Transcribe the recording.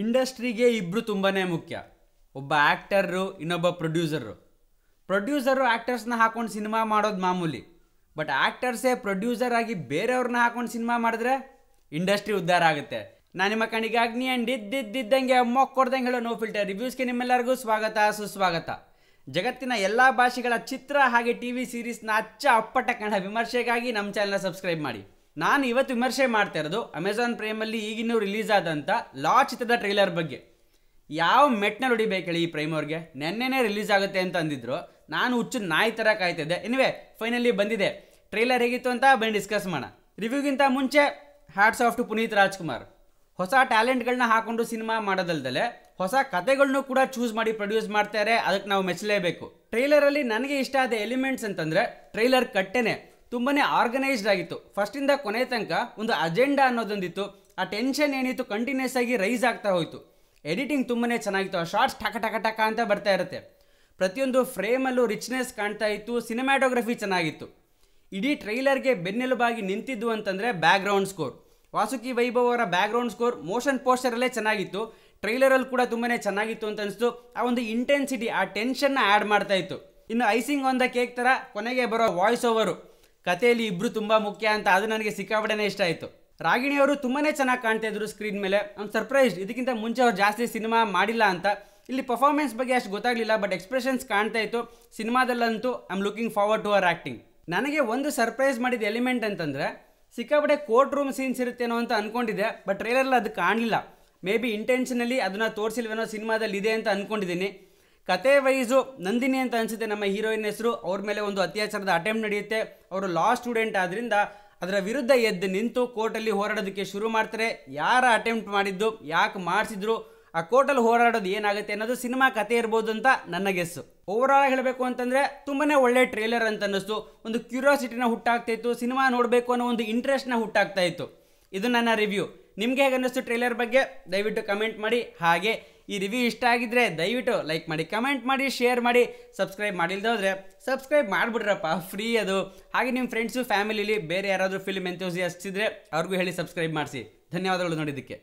ಇಂಡಸ್ಟ್ರಿಗೆ ಇಬ್ಬರು ತುಂಬಾ ಮುಖ್ಯ ಒಬ್ಬ ಆ್ಯಕ್ಟರು ಇನ್ನೊಬ್ಬ ಪ್ರೊಡ್ಯೂಸರು ಪ್ರೊಡ್ಯೂಸರು ಆ್ಯಕ್ಟರ್ಸ್ನ ಹಾಕೊಂಡು ಸಿನಿಮಾ ಮಾಡೋದು ಮಾಮೂಲಿ ಬಟ್ ಆ್ಯಕ್ಟರ್ಸೇ ಪ್ರೊಡ್ಯೂಸರ್ ಆಗಿ ಬೇರೆಯವ್ರನ್ನ ಹಾಕೊಂಡು ಸಿನಿಮಾ ಮಾಡಿದ್ರೆ ಇಂಡಸ್ಟ್ರಿ ಉದ್ಧಾರ ಆಗುತ್ತೆ ನಾನು ನಿಮ್ಮ ಕಣ್ಣಿಗೆ ಅಗ್ನಿ ಅಂಡ್ ಇದ್ದಿದ್ದಂಗೆ ಮೊಕ್ ಕೊಡ್ದಂಗೆ ಹೇಳೋ ನೋ ಫಿಲ್ಟರ್ ರಿವ್ಯೂಸ್ಗೆ ನಿಮ್ಮೆಲ್ಲರಿಗೂ ಸ್ವಾಗತ ಸುಸ್ವಾಗತ ಜಗತ್ತಿನ ಎಲ್ಲ ಭಾಷೆಗಳ ಚಿತ್ರ ಹಾಗೆ ಟಿ ವಿ ಸೀರೀಸ್ನ ಅಚ್ಚ ಅಪ್ಪಟ ಕಣ ವಿಮರ್ಶೆಗಾಗಿ ನಮ್ಮ ಚಾನಲ್ನ ಸಬ್ಸ್ಕ್ರೈಬ್ ಮಾಡಿ ನಾನು ಇವತ್ತು ವಿಮರ್ಶೆ ಮಾಡ್ತಾ ಇರೋದು ಅಮೆಝಾನ್ ಪ್ರೈಮಲ್ಲಿ ಈಗಿನ್ನೂ ರಿಲೀಸ್ ಆದಂಥ ಲಾ ಚಿತ್ರದ ಟ್ರೈಲರ್ ಬಗ್ಗೆ ಯಾವ ಮೆಟ್ನ ಹೊಡಿಬೇಕು ಹೇಳಿ ಈ ಪ್ರೈಮ್ ಅವ್ರಿಗೆ ನೆನ್ನೆನೇ ರಿಲೀಸ್ ಆಗುತ್ತೆ ಅಂತ ಅಂದಿದ್ರು ನಾನು ಹುಚ್ಚು ನಾಯಿ ಥರ ಕಾಯ್ತಿದ್ದೆ ಎನಿವೆ ಫೈನಲಿ ಬಂದಿದೆ ಟ್ರೈಲರ್ ಹೇಗಿತ್ತು ಅಂತ ಬನ್ನಿ ಡಿಸ್ಕಸ್ ಮಾಡೋಣ ರಿವ್ಯೂಗಿಂತ ಮುಂಚೆ hats off to Puneeth Rajkumar ಹೊಸ ಟ್ಯಾಲೆಂಟ್ಗಳನ್ನ ಹಾಕೊಂಡು ಸಿನಿಮಾ ಮಾಡೋದಲ್ದಲೆ ಹೊಸ ಕತೆಗಳನ್ನು ಕೂಡ ಚೂಸ್ ಮಾಡಿ ಪ್ರೊಡ್ಯೂಸ್ ಮಾಡ್ತಾರೆ ಅದಕ್ಕೆ ನಾವು ಮೆಚ್ಚಲೇಬೇಕು ಟ್ರೈಲರಲ್ಲಿ ನನಗೆ ಇಷ್ಟ ಆದ ಎಲಿಮೆಂಟ್ಸ್ ಅಂತಂದರೆ ಟ್ರೈಲರ್ ಕಟ್ಟೆನೆ ತುಂಬನೇ ಆರ್ಗನೈಸ್ಡ್ ಆಗಿತ್ತು ಫಸ್ಟಿಂದ ಕೊನೆ ತನಕ ಒಂದು ಅಜೆಂಡಾ ಅನ್ನೋದೊಂದಿತ್ತು ಆ ಟೆನ್ಷನ್ ಏನಿತ್ತು ಕಂಟಿನ್ಯೂಸ್ ಆಗಿ ರೈಸ್ ಆಗ್ತಾ ಹೋಯಿತು ಎಡಿಟಿಂಗ್ ತುಂಬನೇ ಚೆನ್ನಾಗಿತ್ತು ಆ ಶಾರ್ಟ್ಸ್ ಟಕ ಟಕ ಟಕ ಅಂತ ಬರ್ತಾ ಇರುತ್ತೆ ಪ್ರತಿಯೊಂದು ಫ್ರೇಮಲ್ಲೂ ರಿಚ್ನೆಸ್ ಕಾಣ್ತಾ ಇತ್ತು ಸಿನಿಮ್ಯಾಟೋಗ್ರಫಿ ಚೆನ್ನಾಗಿತ್ತು ಇಡೀ ಟ್ರೈಲರ್ಗೆ ಬೆನ್ನೆಲುಬಾಗಿ ನಿಂತಿದ್ದು ಅಂತಂದರೆ ಬ್ಯಾಕ್ಗ್ರೌಂಡ್ ಸ್ಕೋರ್ ವಾಸುಕಿ ವೈಭವ್ ಅವರ ಬ್ಯಾಕ್ಗ್ರೌಂಡ್ ಸ್ಕೋರ್ ಮೋಷನ್ ಪೋಸ್ಟರಲ್ಲೇ ಚೆನ್ನಾಗಿತ್ತು ಟ್ರೈಲರಲ್ಲಿ ಕೂಡ ತುಂಬನೇ ಚೆನ್ನಾಗಿತ್ತು ಅಂತ ಅನಿಸ್ತು ಆ ಒಂದು ಇಂಟೆನ್ಸಿಟಿ ಆ ಟೆನ್ಷನ್ನ ಆ್ಯಡ್ ಮಾಡ್ತಾ ಇತ್ತು ಇನ್ನು ಐಸಿಂಗ್ ಒಂದ ಕೇಕ್ ಥರ ಕೊನೆಗೆ ಬರೋ ವಾಯ್ಸ್ ಓವರು ಕಥೆಯಲ್ಲಿ ಇಬ್ಬರು ತುಂಬ ಮುಖ್ಯ ಅಂತ ಅದು ನನಗೆ ಸಿಕ್ಕಾಪಡೆನೇ ಇಷ್ಟ ಆಯಿತು ರಾಗಿಣಿಯವರು ತುಂಬಾ ಚೆನ್ನಾಗಿ ಕಾಣ್ತಾ ಇದ್ರು ಸ್ಕ್ರೀನ್ ಮೇಲೆ ಅವ್ನು ಸರ್ಪ್ರೈಸ್ ಇದಕ್ಕಿಂತ ಮುಂಚೆ ಅವ್ರು ಜಾಸ್ತಿ ಸಿನಿಮಾ ಮಾಡಿಲ್ಲ ಅಂತ ಇಲ್ಲಿ ಪರ್ಫಾರ್ಮೆನ್ಸ್ ಬಗ್ಗೆ ಅಷ್ಟು ಗೊತ್ತಾಗಲಿಲ್ಲ ಬಟ್ ಎಕ್ಸ್ಪ್ರೆಷನ್ಸ್ ಕಾಣ್ತಾ ಇತ್ತು ಸಿನಿಮಾದಲ್ಲಂತೂ I am looking forward to ಅವರ್ ಆ್ಯಕ್ಟಿಂಗ್ ನನಗೆ ಒಂದು ಸರ್ಪ್ರೈಸ್ ಮಾಡಿದ ಎಲಿಮೆಂಟ್ ಅಂತಂದರೆ ಸಿಕ್ಕಾಪಡೆ ಕೋರ್ಟ್ ರೂಮ್ ಸೀನ್ಸ್ ಇರುತ್ತೇನೋ ಅಂತ ಅಂದ್ಕೊಂಡಿದ್ದೆ ಬಟ್ ಟ್ರೈಲರಲ್ಲಿ ಅದು ಕಾಣಲಿಲ್ಲ ಮೇ ಬಿ ಇಂಟೆನ್ಷನಲಿ ಅದನ್ನು ತೋರಿಸಿಲ್ವೇನೋ ಸಿನಿಮಾದಲ್ಲಿ ಇದೆ ಅಂತ ಅಂದ್ಕೊಂಡಿದ್ದೀನಿ ಕತೆ ವೈಸು ನಂದಿನಿ ಅಂತ ಅನಿಸುತ್ತೆ ನಮ್ಮ ಹೀರೋಯಿನ್ ಹೆಸರು ಅವ್ರ ಮೇಲೆ ಒಂದು ಅತ್ಯಾಚಾರದ ಅಟೆಂಪ್ಟ್ ನಡೆಯುತ್ತೆ ಅವರು ಲಾ ಸ್ಟೂಡೆಂಟ್ ಆದ್ದರಿಂದ ಅದರ ವಿರುದ್ಧ ಎದ್ದು ನಿಂತು ಕೋರ್ಟಲ್ಲಿ ಹೋರಾಡೋದಕ್ಕೆ ಶುರು ಮಾಡ್ತಾರೆ ಯಾರ ಅಟೆಂಪ್ಟ್ ಮಾಡಿದ್ದು ಯಾಕೆ ಮಾಡಿಸಿದ್ರು ಆ ಕೋರ್ಟಲ್ಲಿ ಹೋರಾಡೋದು ಏನಾಗುತ್ತೆ ಅನ್ನೋದು ಸಿನಿಮಾ ಕತೆ ಇರ್ಬೋದು ಅಂತ ನನ್ನ ಗೆಸ್ಸು ಓವರ್ ಆಲ್ ಹೇಳಬೇಕು ಅಂತಂದರೆ ತುಂಬಾ ಒಳ್ಳೆ ಟ್ರೇಲರ್ ಅಂತ ಅನ್ನಿಸ್ತು ಒಂದು ಕ್ಯೂರಿಯಾಸಿಟಿನ ಹುಟ್ಟಾಗ್ತಾ ಇತ್ತು ಸಿನಿಮಾ ನೋಡಬೇಕು ಅನ್ನೋ ಒಂದು ಇಂಟ್ರೆಸ್ಟ್ನ ಹುಟ್ಟಾಗ್ತಾ ಇತ್ತು ಇದು ನನ್ನ ರಿವ್ಯೂ ನಿಮಗೆ ಹೇಗೆ ಅನ್ನಿಸ್ತು ಟ್ರೈಲರ್ ಬಗ್ಗೆ ದಯವಿಟ್ಟು ಕಮೆಂಟ್ ಮಾಡಿ ಹಾಗೆ ಈ ರಿವ್ಯೂ ಇಷ್ಟ ಆಗಿದ್ರೆ ದಯವಿಟ್ಟು ಲೈಕ್ ಮಾಡಿ ಕಮೆಂಟ್ ಮಾಡಿ ಶೇರ್ ಮಾಡಿ ಸಬ್ಸ್ಕ್ರೈಬ್ ಮಾಡಿಲ್ದೋದ್ರೆ ಸಬ್ಸ್ಕ್ರೈಬ್ ಮಾಡಿಬಿಟ್ರಪ್ಪ ಫ್ರೀ ಅದು ಹಾಗೆ ನಿಮ್ಮ ಫ್ರೆಂಡ್ಸು ಫ್ಯಾಮಿಲಿಲಿ ಬೇರೆ ಯಾರಾದರೂ ಫಿಲ್ಮ್ ಹಚ್ಚಿದ್ರೆ ಅವ್ರಿಗೂ ಹೇಳಿ ಸಬ್ಸ್ಕ್ರೈಬ್ ಮಾಡಿಸಿ ಧನ್ಯವಾದಗಳು ನೋಡಿದ್ದಕ್ಕೆ